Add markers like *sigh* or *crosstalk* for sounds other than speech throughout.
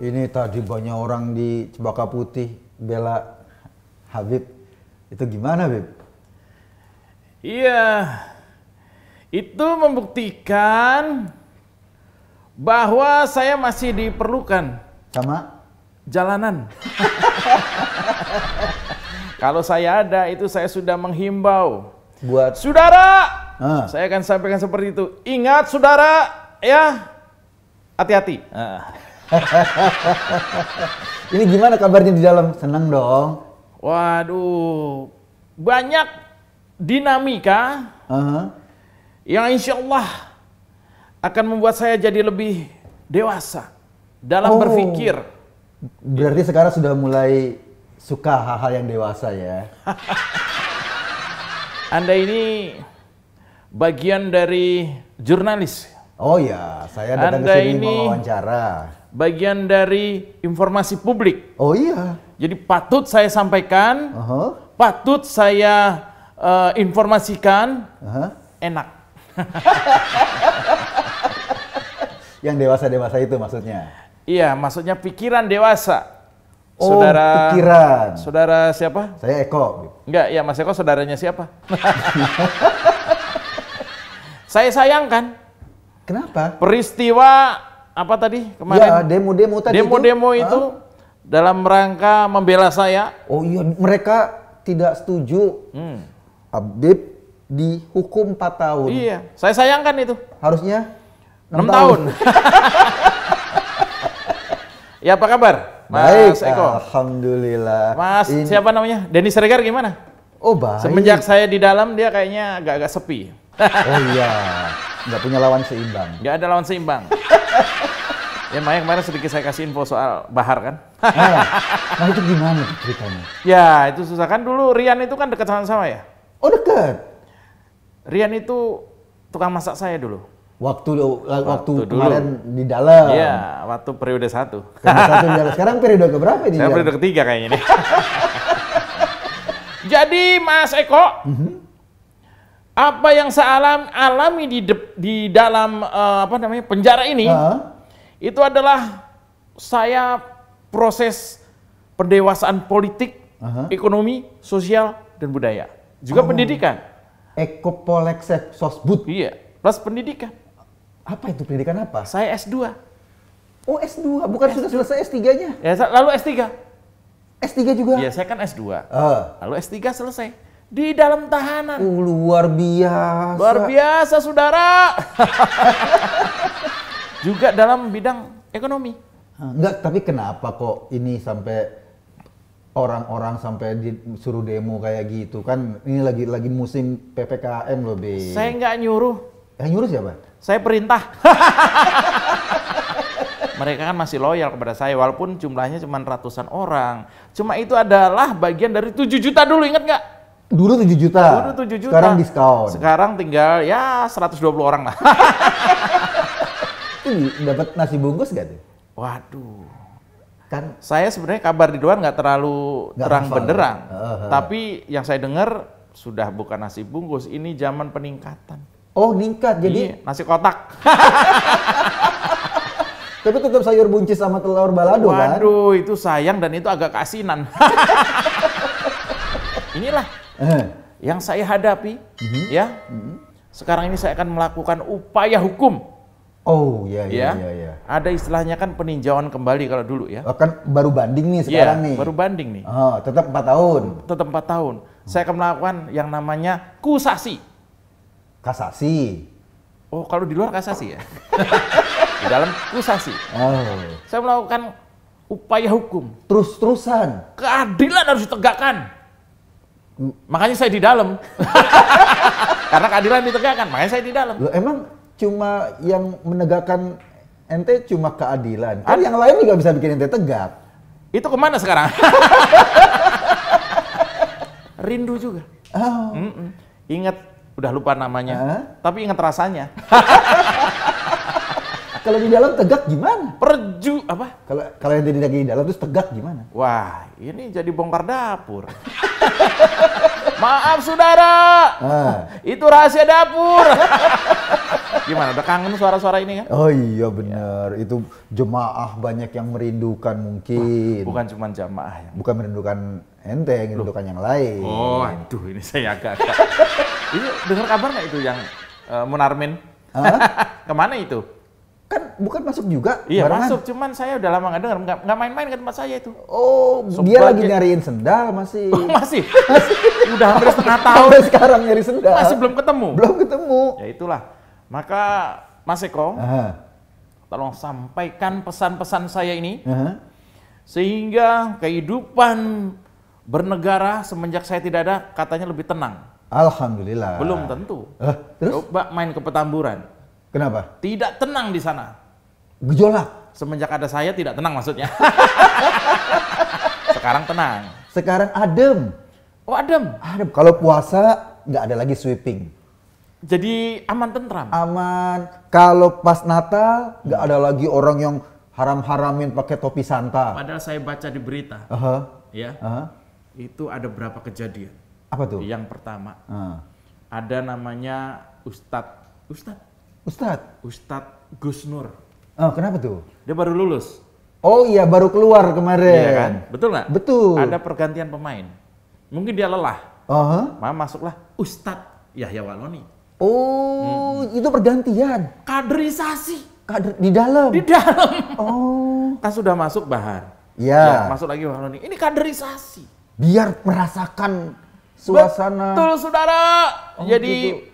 ini tadi banyak orang di Cempaka Putih bela Habib. Itu gimana, Habib? Iya. Itu membuktikan bahwa saya masih diperlukan sama jalanan. *laughs* Kalau saya ada itu saya sudah menghimbau buat saudara. Ah. Saya akan sampaikan seperti itu. Ingat saudara ya hati-hati. Ah. *laughs* Ini gimana kabarnya di dalam? Senang dong. Waduh, banyak dinamika uh-huh. yang insya Allah akan membuat saya jadi lebih dewasa dalam oh. berpikir. Berarti sekarang sudah mulai suka hal-hal yang dewasa ya. *laughs* Anda ini bagian dari jurnalis. Oh ya, saya datang Anda ke sini ini wawancara. Bagian dari informasi publik. Oh iya. Jadi patut saya sampaikan, uh -huh. patut saya uh, informasikan. Uh -huh. Enak. *laughs* Yang dewasa-dewasa itu maksudnya. Iya, maksudnya pikiran dewasa. Oh, saudara, pikiran. Saudara siapa? Saya Eko. Enggak, ya Mas Eko saudaranya siapa? *laughs* saya sayangkan. Kenapa? Peristiwa apa tadi kemarin? Ya, demo-demo tadi. Demo-demo itu, itu huh? dalam rangka membela saya. Oh iya, mereka tidak setuju. Hmm. Habib dihukum 4 tahun. Iya, saya sayangkan itu. Harusnya 6, 6 tahun. tahun. *laughs* ya apa kabar? Mas Baik, Eko. Alhamdulillah. Mas, Ini... siapa namanya? Denny Siregar gimana? Oh, baik. Semenjak saya di dalam dia kayaknya agak-agak sepi. oh iya. *laughs* nggak punya lawan seimbang. Nggak ada lawan seimbang. *laughs* ya makanya kemarin sedikit saya kasih info soal Bahar kan. nah, nah itu gimana ceritanya? Ya itu susah kan dulu Rian itu kan dekat sama sama ya. Oh dekat. Rian itu tukang masak saya dulu. Waktu waktu, waktu kemarin dulu. di dalam. Iya, waktu periode satu. Periode satu *laughs* Sekarang periode keberapa ini? Sekarang periode ketiga kayaknya nih. *laughs* Jadi Mas Eko, mm -hmm apa yang saya alami, alami di de, di dalam uh, apa namanya penjara ini uh. itu adalah saya proses pendewasaan politik, uh -huh. ekonomi, sosial dan budaya, juga oh. pendidikan. Ekopoleksek sosbud. Iya, plus pendidikan. Apa itu pendidikan apa? Saya S2. Oh, S2, bukan S2. sudah selesai S3-nya. Ya, lalu S3. S3 juga? Iya, saya kan S2. Uh. Lalu S3 selesai di dalam tahanan. Uh, luar biasa. Luar biasa, saudara. *laughs* Juga dalam bidang ekonomi. Enggak, tapi kenapa kok ini sampai orang-orang sampai disuruh demo kayak gitu kan? Ini lagi lagi musim ppkm loh, be. Saya nggak nyuruh. eh, nyuruh siapa? Saya perintah. *laughs* mereka kan masih loyal kepada saya walaupun jumlahnya cuma ratusan orang. Cuma itu adalah bagian dari 7 juta dulu ingat nggak? Dulu 7 juta. Dulu 7 juta. Sekarang diskon. Sekarang tinggal ya 120 orang lah. *laughs* dapat nasi bungkus gak tuh? Waduh. Kan saya sebenarnya kabar di luar nggak terlalu gak terang hafal. benderang. Uh -huh. Tapi yang saya dengar sudah bukan nasi bungkus, ini zaman peningkatan. Oh, ningkat. Jadi iya, nasi kotak. *laughs* Tapi tetap sayur buncis sama telur balado Waduh, kan? Waduh, itu sayang dan itu agak kasinan. *laughs* Inilah eh. yang saya hadapi, mm-hmm. ya. Mm-hmm. Sekarang ini saya akan melakukan upaya hukum. Oh, ya, ya, ya, ya. ya. Ada istilahnya kan peninjauan kembali kalau dulu ya. Akan oh, baru banding nih ya, sekarang ya, nih. Baru banding nih. Oh, tetap empat tahun. Tetap empat tahun. Hmm. Saya akan melakukan yang namanya kusasi. Kasasi. Oh, kalau di luar kasasi ya. *laughs* di dalam kusasi. Oh. Saya melakukan upaya hukum. Terus-terusan. Keadilan harus ditegakkan. Makanya saya di dalam. *laughs* Karena keadilan ditegakkan, makanya saya di dalam. Loh, emang cuma yang menegakkan NT cuma keadilan. Kan, kan yang lain juga bisa bikin NT tegak. Itu kemana sekarang? *laughs* Rindu juga. Oh. Mm -mm. Ingat, udah lupa namanya. Huh? Tapi ingat rasanya. *laughs* Kalau di dalam tegak gimana? Perju apa? Kalau kalau yang di dalam terus tegak gimana? Wah, ini jadi bongkar dapur. Maaf saudara, ah. itu rahasia dapur. *laughs* Gimana? Udah kangen suara-suara ini kan? Oh iya benar. Itu jemaah banyak yang merindukan mungkin. Bukan cuma jemaah yang. Bukan merindukan ente, yang merindukan yang lain. Oh, aduh ini saya agak-agak. *laughs* ini dengar kabar nggak itu yang uh, Munarmin? *laughs* Kemana itu? Kan bukan masuk juga? Iya barengan. masuk, cuman saya udah lama nggak dengar, nggak main-main ke tempat saya itu. Oh, Sobat dia lagi ya. nyariin sendal masih. *laughs* masih. udah hampir *laughs* setengah tahun. Sampai sekarang nyari sendal. Masih belum ketemu? Belum ketemu. Ya itulah. Maka Mas Eko, Aha. tolong sampaikan pesan-pesan saya ini. Aha. Sehingga kehidupan bernegara semenjak saya tidak ada katanya lebih tenang. Alhamdulillah. Belum tentu. Eh, terus? Coba main ke petamburan Kenapa? Tidak tenang di sana. Gejolak. Semenjak ada saya tidak tenang maksudnya. *laughs* Sekarang tenang. Sekarang adem. Oh adem. Adem. Kalau puasa nggak ada lagi sweeping. Jadi aman tentram. Aman. Kalau pas Natal nggak ada lagi orang yang haram-haramin pakai topi Santa. Padahal saya baca di berita. Uh -huh. Ya. Uh -huh. Itu ada berapa kejadian? Apa tuh? Yang pertama. Uh. Ada namanya Ustadz. Ustadz Ustad, Ustad Gus Nur. Oh, kenapa tuh? Dia baru lulus. Oh iya, baru keluar kemarin. Iya kan? Betul nggak? Betul. Ada pergantian pemain. Mungkin dia lelah. Uh -huh. Mama masuklah Ustad Yahya Waloni. Oh, hmm. itu pergantian. Kaderisasi. Kader di dalam. Di dalam. Oh. Kan sudah masuk Bahar. Iya. Ya, masuk lagi Waloni. Ini kaderisasi. Biar merasakan suasana. Betul, Saudara. Oh, Jadi gitu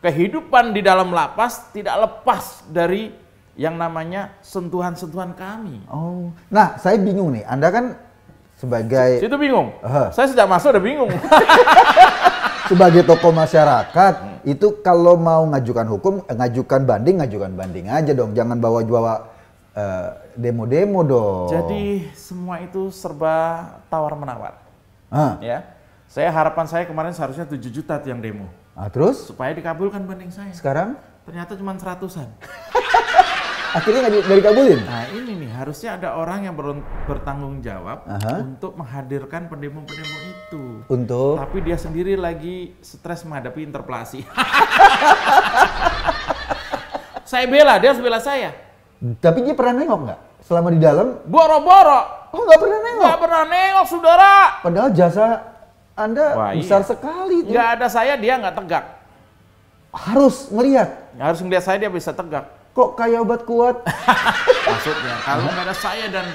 kehidupan di dalam lapas tidak lepas dari yang namanya sentuhan-sentuhan kami. Oh, nah saya bingung nih. Anda kan sebagai itu bingung. Uh. Saya sejak masuk udah bingung. *laughs* sebagai tokoh masyarakat hmm. itu kalau mau ngajukan hukum, eh, ngajukan banding, ngajukan banding aja dong. Jangan bawa-bawa eh, demo-demo uh, dong. Jadi semua itu serba tawar menawar. Uh. Ya, saya harapan saya kemarin seharusnya 7 juta yang demo. Nah, terus? Supaya dikabulkan banding saya. Sekarang? Ternyata cuma seratusan. *laughs* Akhirnya nggak dari kabulin? Nah ini nih, harusnya ada orang yang bertanggung jawab Aha. untuk menghadirkan pendemo-pendemo itu. Untuk? Tapi dia sendiri lagi stres menghadapi interpelasi. *laughs* saya bela, dia harus bela saya. Tapi dia pernah nengok nggak? Selama di dalam? Boro-boro. Oh nggak pernah nengok? Nggak pernah nengok, saudara. Padahal jasa anda Wah, iya. besar iya. sekali. Nggak ada saya dia nggak tegak. Harus melihat. Harus melihat saya dia bisa tegak. Kok kayak obat kuat? *laughs* Maksudnya kalau nggak ada saya dan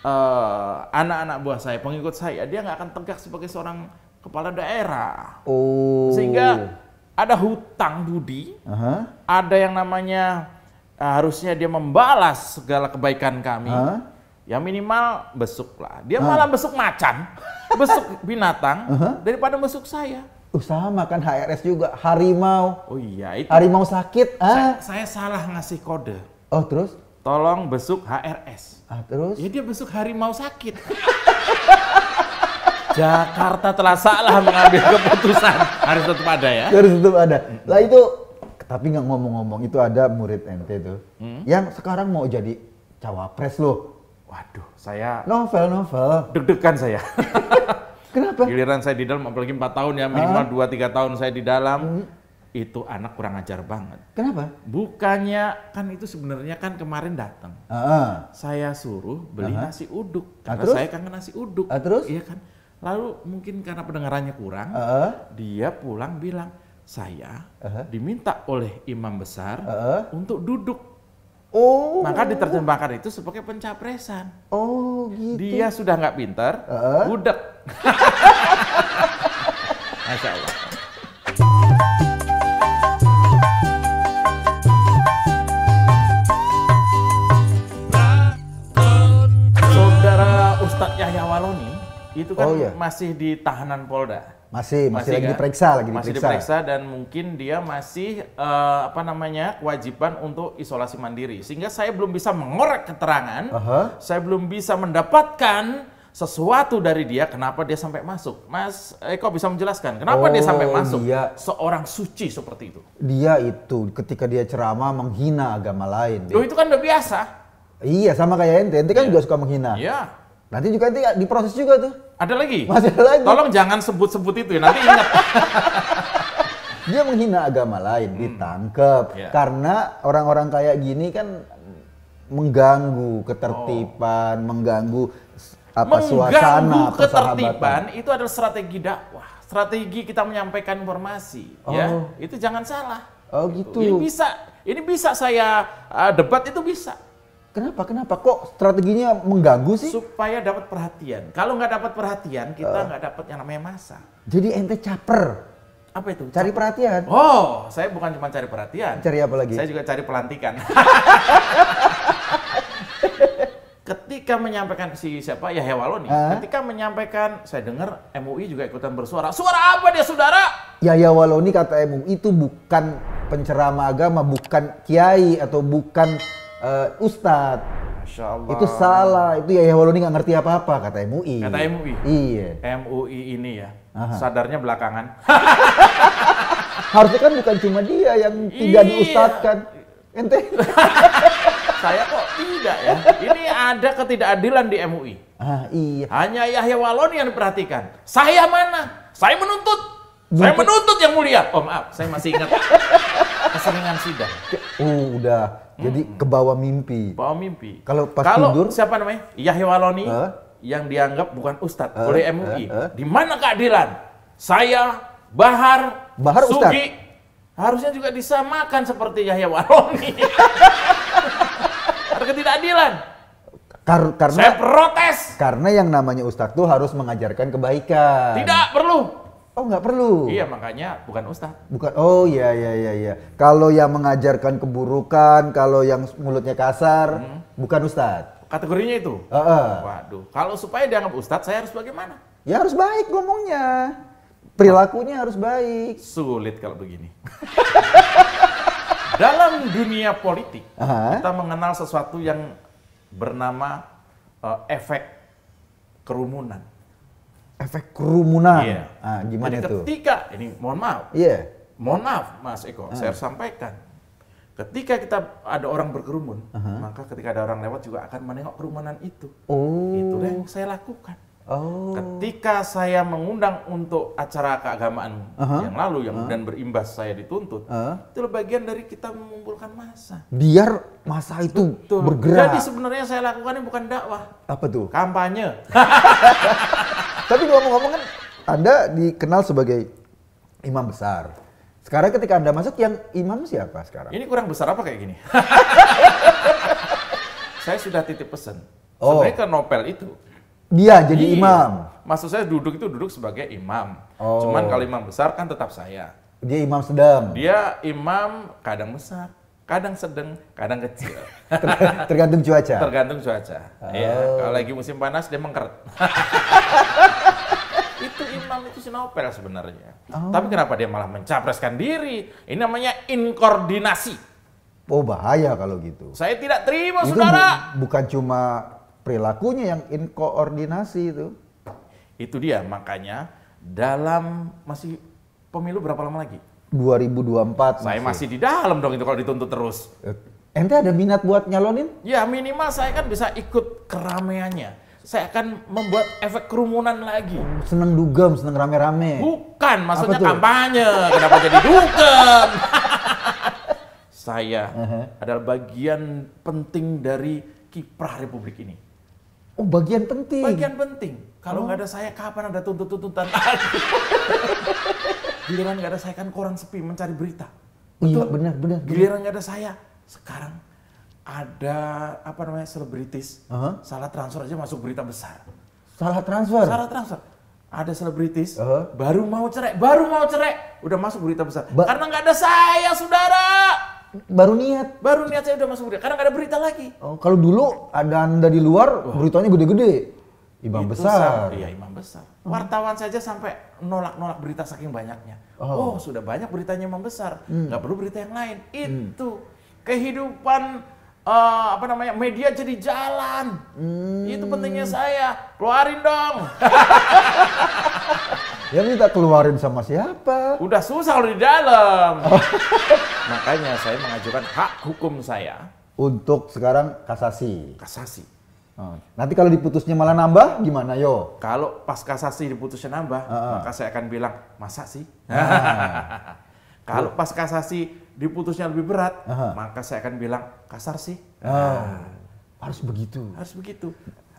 eh, anak-anak uh, buah saya, pengikut saya, dia nggak akan tegak sebagai seorang kepala daerah. Oh. Sehingga ada hutang budi, uh -huh. ada yang namanya uh, harusnya dia membalas segala kebaikan kami. Uh -huh ya minimal besuk lah. Dia ah. malah besuk macan, *laughs* besuk binatang uh -huh. daripada besuk saya. Usaha sama kan HRS juga harimau. Oh iya itu. Harimau sakit. Ah. Saya, salah ngasih kode. Oh terus? Tolong besuk HRS. Ah terus? Ya dia besuk harimau sakit. *laughs* Jakarta telah salah mengambil keputusan harus tetap ada ya. Harus tetap ada. Lah itu tapi nggak ngomong-ngomong itu ada murid ente tuh hmm? yang sekarang mau jadi cawapres loh. Waduh, saya novel novel. Deg-degan saya. *laughs* Kenapa? Giliran saya di dalam, apalagi empat tahun ya, minimal ah. dua tiga tahun saya di dalam. Hmm itu anak kurang ajar banget. Kenapa? Bukannya kan itu sebenarnya kan kemarin datang. Uh -huh. Saya suruh beli uh -huh. nasi uduk ah, karena uh, saya kangen nasi uduk. Uh, terus? Iya kan. Lalu mungkin karena pendengarannya kurang, uh -huh. dia pulang bilang saya uh -huh. diminta oleh imam besar uh -huh. untuk duduk Oh. Maka diterjemahkan itu sebagai pencapresan. Oh, gitu. Dia sudah nggak pinter, uh. budek. *laughs* Masya Allah. Saudara Ustadz Yahya Waloni itu kan oh, iya. masih di tahanan Polda. Masih, masih, masih lagi kan? diperiksa, lagi masih diperiksa. diperiksa dan mungkin dia masih uh, apa namanya kewajiban untuk isolasi mandiri. Sehingga saya belum bisa mengorek keterangan, uh -huh. saya belum bisa mendapatkan sesuatu dari dia kenapa dia sampai masuk. Mas Eko bisa menjelaskan kenapa oh, dia sampai oh, masuk dia, seorang suci seperti itu. Dia itu ketika dia ceramah menghina agama lain. Oh itu kan udah biasa. Iya sama kayak ente, ente kan yeah. juga suka menghina. Iya. Yeah. Nanti juga nanti diproses juga tuh. Ada lagi? Masih ada lagi. Tolong jangan sebut-sebut itu ya, nanti ingat. *laughs* Dia menghina agama lain, hmm. ditangkep. Yeah. Karena orang-orang kayak gini kan mengganggu ketertiban, oh. mengganggu apa mengganggu suasana ketertiban itu adalah strategi dakwah, strategi kita menyampaikan informasi, ya. oh. ya. Itu jangan salah. Oh gitu. gitu. Ini bisa, ini bisa saya uh, debat itu bisa. Kenapa? Kenapa? Kok strateginya mengganggu sih? Supaya dapat perhatian. Kalau nggak dapat perhatian, kita eh. nggak uh. dapat yang namanya masa. Jadi ente caper. Apa itu? Cari caper. perhatian. Oh, saya bukan cuma cari perhatian. Cari apa lagi? Saya juga cari pelantikan. *laughs* ketika menyampaikan si siapa ya nih, uh? ketika menyampaikan saya dengar MUI juga ikutan bersuara. Suara apa dia saudara? Ya Waloni kata MUI itu bukan pencerama agama, bukan kiai atau bukan uh, Ustadz. Masya Allah. Itu salah, itu Yahya Waluni nggak ngerti apa-apa kata MUI. Kata MUI. Iya. MUI ini ya, Aha. sadarnya belakangan. *laughs* Harusnya kan bukan cuma dia yang tidak iya. diustadkan. Ente. *laughs* Saya kok tidak ya. Ini ada ketidakadilan di MUI. Ah, iya. Hanya Yahya Waloni yang diperhatikan. Saya mana? Saya menuntut. Saya menuntut yang mulia. Oh maaf, saya masih ingat *laughs* keseringan sidang. Uh, udah jadi hmm. ke bawah mimpi. Bawah mimpi. Kalau pas Kalo tidur siapa namanya? Yahya Waloni huh? yang dianggap bukan ustadz huh? oleh MUI. Huh? Di mana keadilan? Saya Bahar, Bahar Sugi ustadz. harusnya juga disamakan seperti Yahya Waloni. *laughs* Ada ketidakadilan. Kar karena saya protes. Karena yang namanya ustadz tuh harus mengajarkan kebaikan. Tidak perlu Oh nggak perlu. Iya makanya bukan ustadz. Bukan. Oh iya iya iya ya. Kalau yang mengajarkan keburukan, kalau yang mulutnya kasar, hmm. bukan ustadz. Kategorinya itu. Uh -uh. Waduh. Kalau supaya dianggap ustadz, saya harus bagaimana? Ya harus baik ngomongnya. Perilakunya harus baik. Sulit kalau begini. *laughs* Dalam dunia politik, uh -huh. kita mengenal sesuatu yang bernama uh, efek kerumunan efek kerumunan. Iya. Nah, gimana Jadi itu? Ketika ini mohon maaf. Iya. Mohon maaf Mas Eko, uh. saya harus sampaikan. Ketika kita ada orang berkerumun, uh -huh. maka ketika ada orang lewat juga akan menengok kerumunan itu. Oh. Itu yang saya lakukan. Oh. Ketika saya mengundang untuk acara keagamaan uh -huh. yang lalu yang uh -huh. dan berimbas saya dituntut, uh -huh. itu bagian dari kita mengumpulkan masa. Biar masa itu Betul. bergerak. Jadi sebenarnya saya lakukan ini bukan dakwah. Apa tuh? Kampanye. *laughs* Tapi kalau ngomong kan Anda dikenal sebagai imam besar. Sekarang ketika Anda masuk yang imam siapa sekarang? Ini kurang besar apa kayak gini? *laughs* saya sudah titip pesan. Oh. Sebenarnya ke novel itu. Dia jadi Iya. imam. Maksud saya duduk itu duduk sebagai imam. Oh. Cuman kalau imam besar kan tetap saya. Dia imam sedang. Dia imam kadang besar, kadang sedang, kadang kecil. tergantung cuaca. Tergantung cuaca. Iya, oh. kalau lagi musim panas dia mengkeret. *laughs* si Novel sebenarnya. Oh. Tapi kenapa dia malah mencapreskan diri? Ini namanya inkoordinasi. Oh bahaya kalau gitu. Saya tidak terima, itu saudara. Bu bukan cuma perilakunya yang inkoordinasi itu. Itu dia, makanya dalam masih pemilu berapa lama lagi? 2024. Saya masih, masih di dalam dong itu kalau dituntut terus. Eh, ente ada minat buat nyalonin? Ya minimal saya kan bisa ikut keramaiannya saya akan membuat efek kerumunan lagi. Seneng dugem, seneng rame-rame. Bukan, maksudnya kampanye. Kenapa jadi dugem? *laughs* saya uh-huh. adalah bagian penting dari kiprah Republik ini. Oh, bagian penting. Bagian penting. Kalau oh. nggak ada saya, kapan ada tuntut-tuntutan *laughs* Giliran nggak ada saya kan koran sepi mencari berita. Iya, Betul? Iya, benar, benar. Giliran nggak ada saya, sekarang ada apa namanya selebritis uh-huh. salah transfer aja masuk berita besar. Salah transfer. Salah transfer. Ada selebritis uh-huh. baru mau cerai, baru mau cerai, udah masuk berita besar. Ba- Karena nggak ada saya, saudara. Baru niat. Baru niat saya udah masuk berita. Karena nggak ada berita lagi. Oh, kalau dulu ada anda di luar, oh. beritanya gede-gede. Imam itu besar. Iya, imam besar. uh-huh. Wartawan saja sampai nolak-nolak berita saking banyaknya. Oh. oh, sudah banyak beritanya imam besar. Hmm. Nggak hmm. perlu berita yang lain. Hmm. Itu kehidupan uh, apa namanya media jadi jalan. Hmm. Itu pentingnya saya. Keluarin dong. *laughs* ya minta keluarin sama siapa? Udah susah kalau di dalam. Oh. *laughs* Makanya saya mengajukan hak hukum saya untuk sekarang kasasi. Kasasi. Oh. Nanti kalau diputusnya malah nambah gimana yo? Kalau pas kasasi diputusnya nambah, uh -uh. maka saya akan bilang masa sih. Nah. *laughs* kalau pas kasasi diputusnya lebih berat, Aha. maka saya akan bilang kasar sih. Ah, nah. harus begitu. Harus begitu.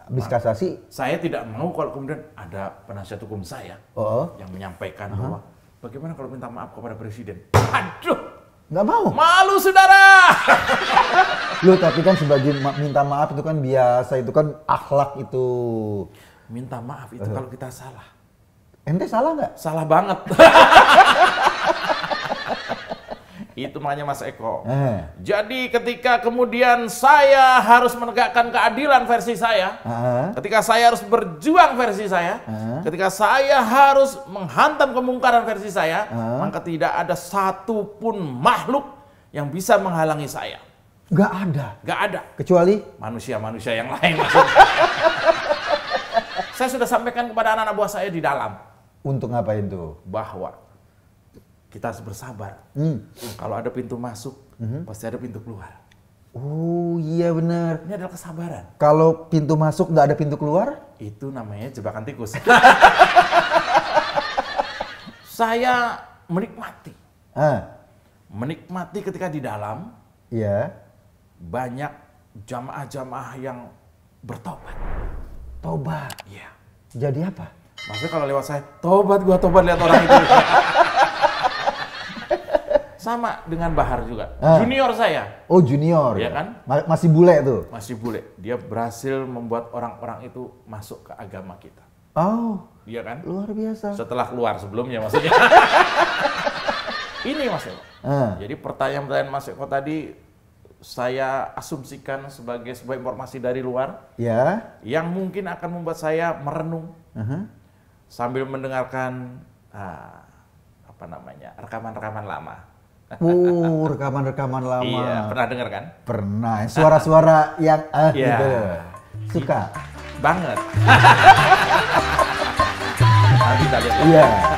Habis maka nah, kasasi, saya tidak mau kalau kemudian ada penasihat hukum saya oh. yang menyampaikan Aha. bahwa bagaimana kalau minta maaf kepada presiden. Aduh, Nggak mau. Malu saudara. Lu *laughs* tapi kan sebagai ma minta maaf itu kan biasa, itu kan akhlak itu. Minta maaf itu uh. kalau kita salah. Ente salah nggak? Salah banget. *laughs* Itu makanya Mas Eko. Eh. Jadi ketika kemudian saya harus menegakkan keadilan versi saya, uh-huh. ketika saya harus berjuang versi saya, uh-huh. ketika saya harus menghantam kemungkaran versi saya, uh-huh. maka tidak ada satupun makhluk yang bisa menghalangi saya. Gak ada. Gak ada. Kecuali manusia-manusia yang lain. *laughs* saya sudah sampaikan kepada anak-anak buah saya di dalam. Untuk ngapain tuh? Bahwa kita harus bersabar. Hmm. Kalau ada pintu masuk, hmm. pasti ada pintu keluar. Oh iya benar. Ini adalah kesabaran. Kalau pintu masuk nggak ada pintu keluar? Itu namanya jebakan tikus. *laughs* Saya menikmati. Ah. Menikmati ketika di dalam. Iya. Banyak jamaah-jamaah yang bertobat. Tobat. Iya. Jadi apa? Maksudnya kalau lewat saya, tobat gua tobat lihat orang itu. *laughs* Sama dengan Bahar juga. Ah. Junior saya. Oh, junior. Iya ya kan? Masih bule tuh. Masih bule. Dia berhasil membuat orang-orang itu masuk ke agama kita. Oh. Iya kan? Luar biasa. Setelah keluar sebelumnya maksudnya. *laughs* Ini Mas Ah. Jadi pertanyaan-pertanyaan Mas Eko tadi saya asumsikan sebagai sebuah informasi dari luar ya yang mungkin akan membuat saya merenung uh -huh. sambil mendengarkan ah, apa namanya rekaman-rekaman lama Uh, rekaman-rekaman lama. Iya, pernah dengar kan? Pernah. Suara-suara yang ah eh, yeah. gitu. Suka banget. *laughs* Iya.